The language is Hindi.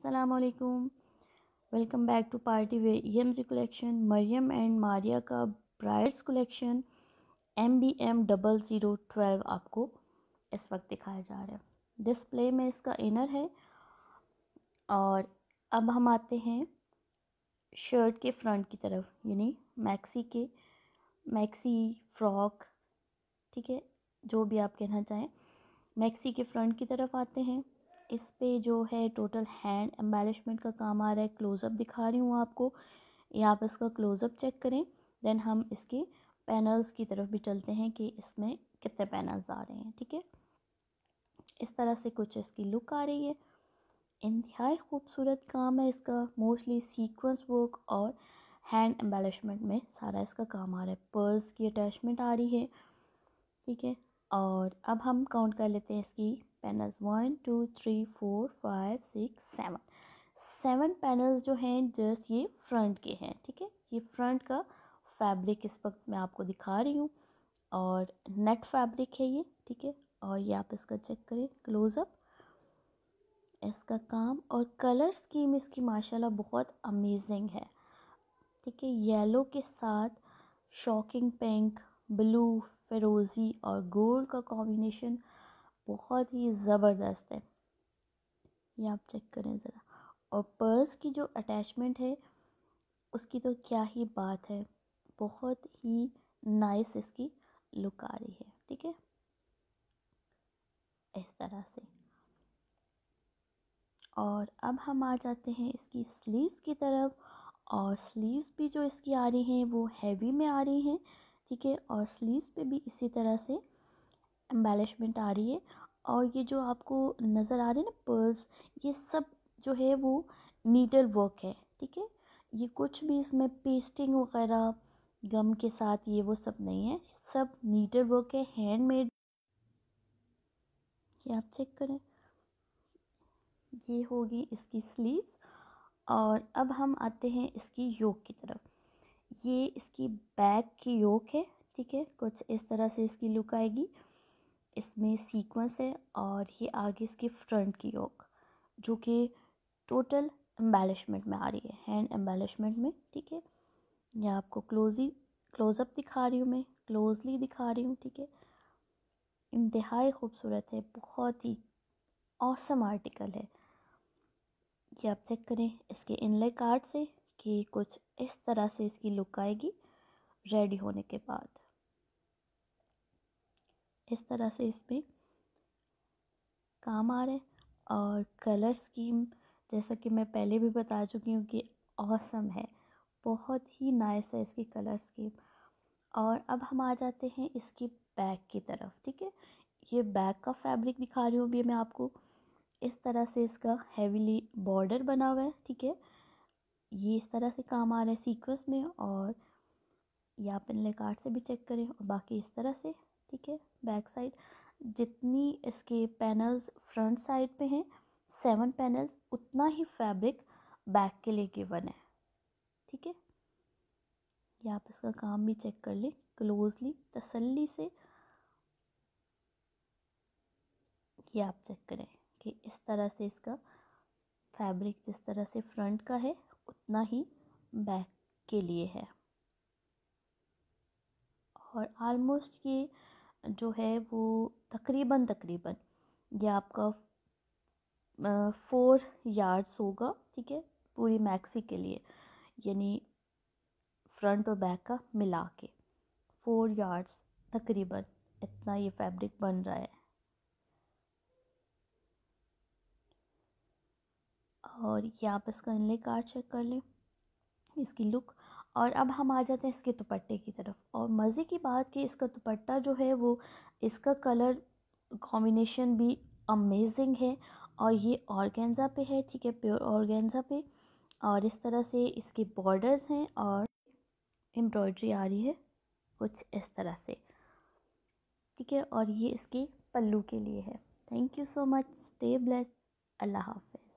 असलकुम welcome back to party wear E M G collection Maryam and Maria का brides collection M B M double zero twelve आपको इस वक्त दिखाया जा रहा है डिस्प्ले में इसका इनर है और अब हम आते हैं शर्ट के फ्रंट की तरफ यानी मैक्सी के मैक्सी फ्रॉक ठीक है जो भी आप कहना चाहें मैक्सी के फ्रंट की तरफ आते हैं इस पर जो है टोटल हैंड एम्बेलिशमेंट का काम आ रहा है क्लोज़अप दिखा रही हूँ आपको ये आप इसका क्लोज़अप चेक करें देन हम इसके पैनल्स की तरफ भी चलते हैं कि इसमें कितने पैनल्स आ रहे हैं ठीक है इस तरह से कुछ इसकी लुक आ रही है इंतहाई खूबसूरत काम है इसका मोस्टली सीक्वेंस वर्क और हैंड एम्बेलिशमेंट में सारा इसका काम आ रहा है पर्ल्स की अटैचमेंट आ रही है ठीक है और अब हम काउंट कर लेते हैं इसकी panels one two three four five six seven seven panels जो हैं जस्ट ये फ्रंट के हैं ठीक है ये फ्रंट का फैब्रिक इस वक्त मैं आपको दिखा रही हूँ और नेट फैब्रिक है ये ठीक है और ये आप इसका चेक करें क्लोज़अप इसका काम और कलर स्कीम इसकी माशाल्लाह बहुत अमेजिंग है ठीक है येलो के साथ शॉकिंग पिंक ब्लू फिरोज़ी और गोल्ड का कॉम्बिनेशन बहुत ही ज़बरदस्त है ये आप चेक करें ज़रा और पर्स की जो अटैचमेंट है उसकी तो क्या ही बात है बहुत ही नाइस इसकी लुक आ रही है ठीक है इस तरह से और अब हम आ जाते हैं इसकी स्लीव्स की तरफ और स्लीव्स भी जो इसकी आ रही हैं वो हैवी में आ रही हैं ठीक है और स्लीव्स पे भी इसी तरह से एम्बेलिशमेंट आ रही है और ये जो आपको नज़र आ रही है ना पर्ल्स ये सब जो है वो नीडल वर्क है ठीक है ये कुछ भी इसमें पेस्टिंग वगैरह गम के साथ ये वो सब नहीं है सब नीडल वर्क है हैंडमेड ये आप चेक करें ये होगी इसकी स्लीव्स और अब हम आते हैं इसकी योक की तरफ ये इसकी बैक की योक है ठीक है कुछ इस तरह से इसकी लुक आएगी इसमें सीक्वेंस है और ये आगे इसके फ्रंट की योग जो कि टोटल एम्बेलिशमेंट में आ रही है हैंड एम्बेलिशमेंट में ठीक है या आपको क्लोजी क्लोजअप दिखा रही हूँ मैं क्लोजली दिखा रही हूँ ठीक है इंतहाई खूबसूरत है बहुत ही औसम आर्टिकल है ये आप चेक करें इसके इनले कार्ड से कि कुछ इस तरह से इसकी लुक आएगी रेडी होने के बाद इस तरह से इस पर काम आ रहा है और कलर स्कीम जैसा कि मैं पहले भी बता चुकी हूँ कि औसम है बहुत ही नाइस है इसकी कलर स्कीम और अब हम आ जाते हैं इसकी बैक की तरफ ठीक है ये बैक का फैब्रिक दिखा रही हूँ अभी मैं आपको इस तरह से इसका हैवीली बॉर्डर बना हुआ है ठीक है ये इस तरह से काम आ रहा है सीक्वेंस में और या अपन लेकार्ड से भी चेक करें और बाकी इस तरह से ठीक है बैक साइड जितनी इसके पैनल्स फ्रंट साइड पे हैं सेवन पैनल्स उतना ही फैब्रिक बैक के लिए गिवन है ठीक है या आप इसका काम भी चेक कर लें क्लोजली तसल्ली से ये आप चेक करें कि इस तरह से इसका फैब्रिक जिस तरह से फ्रंट का है उतना ही बैक के लिए है और आलमोस्ट ये जो है वो तकरीबन तकरीबन ये आपका फोर यार्ड्स होगा ठीक है पूरी मैक्सी के लिए यानी फ्रंट और बैक का मिला के फोर यार्ड्स तकरीबन इतना ये फैब्रिक बन रहा है और ये आप इसका इनले कार्ड चेक कर लें इसकी लुक और अब हम आ जाते हैं इसके दुपट्टे की तरफ और मज़े की बात कि इसका दुपट्टा जो है वो इसका कलर कॉम्बिनेशन भी अमेजिंग है और ये ऑर्गेंजा पे है ठीक है प्योर ऑर्गेंजा पे और इस तरह से इसके बॉर्डर्स हैं और एम्ब्रॉयड्री आ रही है कुछ इस तरह से ठीक है और ये इसके पल्लू के लिए है thank you so much stay blessed अल्लाह हाफिज